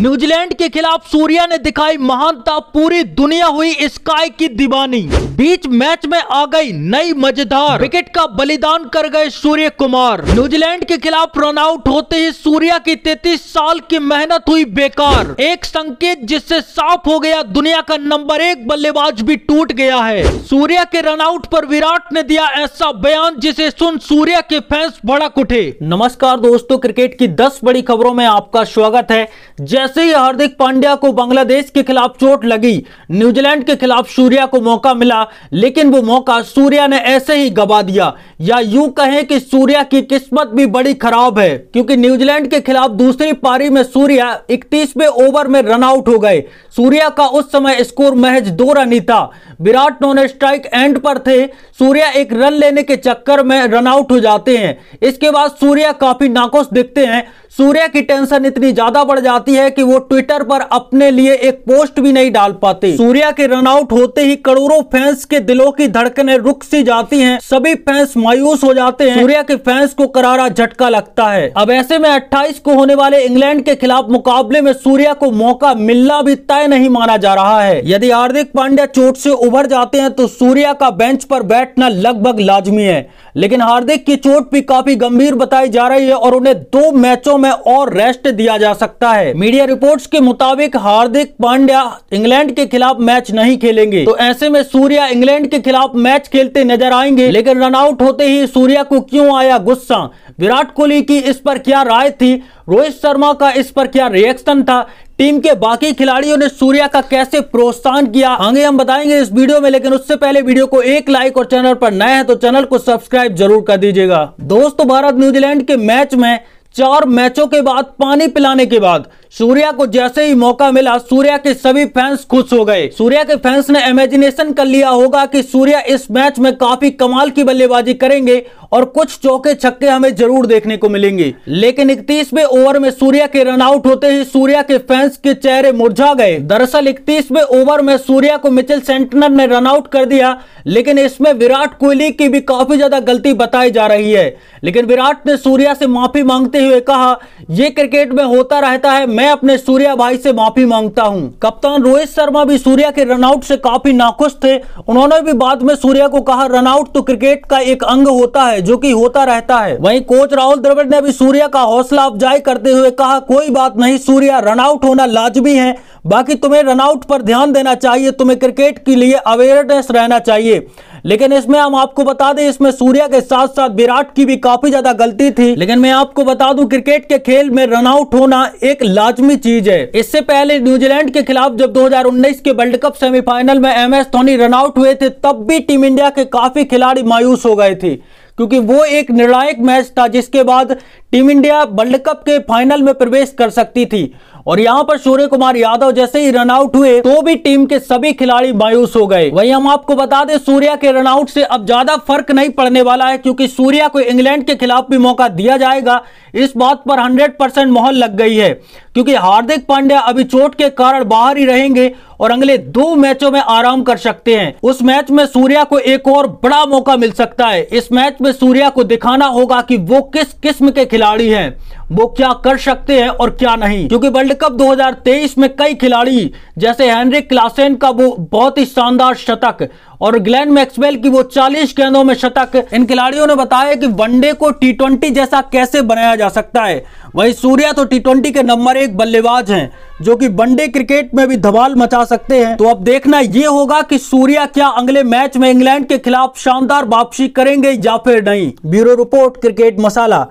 New Zealand के खिलाफ सूर्या ने दिखाई महानता पूरी दुनिया हुई स्काई की दीवानी बीच मैच में आ गई नई मजेदार विकेट का बलिदान कर गए सूर्य कुमार न्यूजीलैंड के खिलाफ रन आउट होते ही सूर्या की तैतीस साल की मेहनत हुई बेकार एक संकेत जिससे साफ हो गया दुनिया का नंबर एक बल्लेबाज भी टूट गया है सूर्या के रन आउट पर विराट ने दिया ऐसा बयान जिसे सुन सूर्या के फैंस भड़क उठे नमस्कार दोस्तों क्रिकेट की दस बड़ी खबरों में आपका स्वागत है जैसे ही हार्दिक पांड्या को बांग्लादेश के खिलाफ चोट लगी न्यूजीलैंड के खिलाफ सूर्या को मौका मिला था लेकिन वो मौका सूर्या ने ऐसे ही गवा दिया या यूं कहें कि सूर्या की किस्मत भी बड़ी खराब है क्योंकि न्यूजीलैंड के खिलाफ दूसरी पारी में सूर्या इकतीसवें ओवर में रन आउट हो गए सूर्या का उस समय स्कोर महज दो रन ही था विराट नॉन स्ट्राइक एंड पर थे सूर्या एक रन लेने के चक्कर में रनआउट हो जाते हैं इसके बाद सूर्या काफी नाकोश दिखते हैं सूर्या की टेंशन इतनी ज्यादा बढ़ जाती है कि वो ट्विटर पर अपने लिए एक पोस्ट भी नहीं डाल पाते सूर्या के रनआउट होते ही करोड़ों फैंस फैंस के दिलों की धड़कने रुक सी जाती है सभी फैंस मायूस हो जाते हैं सूर्या के फैंस को करारा झटका लगता है अब ऐसे में अट्ठाईस को होने वाले इंग्लैंड के खिलाफ मुकाबले में सूर्या को मौका मिलना भी तय नहीं माना जा रहा है यदि हार्दिक पांड्या चोट से उभर जाते हैं तो सूर्या का बेंच पर बैठना लगभग लाजमी है लेकिन हार्दिक की चोट भी काफी गंभीर बताई जा रही है और उन्हें दो मैचों में और रेस्ट दिया जा सकता है मीडिया रिपोर्ट्स के मुताबिक हार्दिक पांड्या इंग्लैंड के खिलाफ मैच नहीं खेलेंगे तो ऐसे में सूर्या सूर्या इंग्लैंड के खिलाफ मैच खेलते नजर आएंगे लेकिन रनआउट होते ही सूर्या को क्यों आया गुस्सा विराट कोहली की इस पर क्या राय थी रोहित शर्मा का इस पर क्या रिएक्शन था टीम के बाकी खिलाड़ियों ने सूर्या का कैसे प्रोत्साहन किया आगे हम बताएंगे इस वीडियो में लेकिन उससे पहले वीडियो को एक लाइक और चैनल पर नए हैं तो चैनल को सब्सक्राइब जरूर कर दीजिएगा दोस्तों भारत न्यूजीलैंड के मैच में चार मैचों के बाद पानी पिलाने के बाद सूर्या को जैसे ही मौका मिला सूर्या के सभी फैंस खुश हो गए सूर्या के फैंस ने इमेजिनेशन कर लिया होगा कि सूर्या इस मैच में काफी कमाल की बल्लेबाजी करेंगे और कुछ चौके छक्के हमें जरूर देखने को मिलेंगे लेकिन इकतीसवें ओवर में सूर्या के रनआउट होते ही सूर्या के फैंस के चेहरे मुरझा गए दरअसल इकतीसवें ओवर में सूर्या को मिचिल सेंटनर ने रनआउट कर दिया लेकिन इसमें विराट कोहली की भी काफी ज्यादा गलती बताई जा रही है लेकिन विराट ने सूर्या से माफी मांगते हुए कहा यह क्रिकेट में होता रहता है मैं अपने सूर्या भाई से माफी मांगता हूं कप्तान रोहित शर्मा भी सूर्या के रनआउट से काफी नाखुश थे उन्होंने भी बाद में सूर्या को कहा रनआउट तो क्रिकेट का एक अंग होता है जो कि होता रहता है वहीं कोच राहुल द्रविड़ ने भी सूर्या का हौसला अफजाई करते हुए कहा कोई बात नहीं सूर्या रनआउट होना लाजमी है बाकी तुम्हें रनआउट पर ध्यान देना चाहिए तुम्हें क्रिकेट के लिए अवेयरनेस रहना चाहिए लेकिन इसमें हम आपको बता दें इसमें सूर्या के साथ साथ विराट की भी काफी ज्यादा गलती थी लेकिन मैं आपको बता दूं क्रिकेट के खेल में रनआउट होना एक लाजमी चीज है इससे पहले न्यूजीलैंड के खिलाफ जब 2019 के वर्ल्ड कप सेमीफाइनल में एम एस धोनी रनआउट हुए थे तब भी टीम इंडिया के काफी खिलाड़ी मायूस हो गए थे क्योंकि वो एक निर्णायक मैच था जिसके बाद टीम इंडिया वर्ल्ड कप के फाइनल में प्रवेश कर सकती थी और यहाँ पर सूर्य कुमार यादव जैसे ही रनआउट हुए तो भी टीम के सभी खिलाड़ी मायूस हो गए वहीं हम आपको बता दें सूर्या के रनआउट से अब ज्यादा फर्क नहीं पड़ने वाला है क्योंकि सूर्या को इंग्लैंड के खिलाफ भी मौका दिया जाएगा इस बात पर 100 परसेंट मोहर लग गई है क्योंकि हार्दिक पांड्या अभी चोट के कारण बाहर ही रहेंगे और अगले दो मैचों में आराम कर सकते हैं उस मैच में सूर्या को एक और बड़ा मौका मिल सकता है इस मैच में सूर्या को दिखाना होगा कि वो किस किस्म के खिलाड़ी हैं वो क्या कर सकते हैं और क्या नहीं क्योंकि वर्ल्ड कप 2023 में कई खिलाड़ी जैसे हेनरिक क्लासेन का वो बहुत ही शानदार शतक और ग्लेन मैक्सवेल की वो 40 गेंदों में शतक इन खिलाड़ियों ने बताया कि वनडे को टी जैसा कैसे बनाया जा सकता है वही सूर्या तो टी के नंबर एक बल्लेबाज हैं जो कि वनडे क्रिकेट में भी धमाल मचा सकते हैं तो अब देखना यह होगा कि सूर्या क्या अगले मैच में इंग्लैंड के खिलाफ शानदार वापसी करेंगे या फिर नहीं ब्यूरो रिपोर्ट क्रिकेट मसाला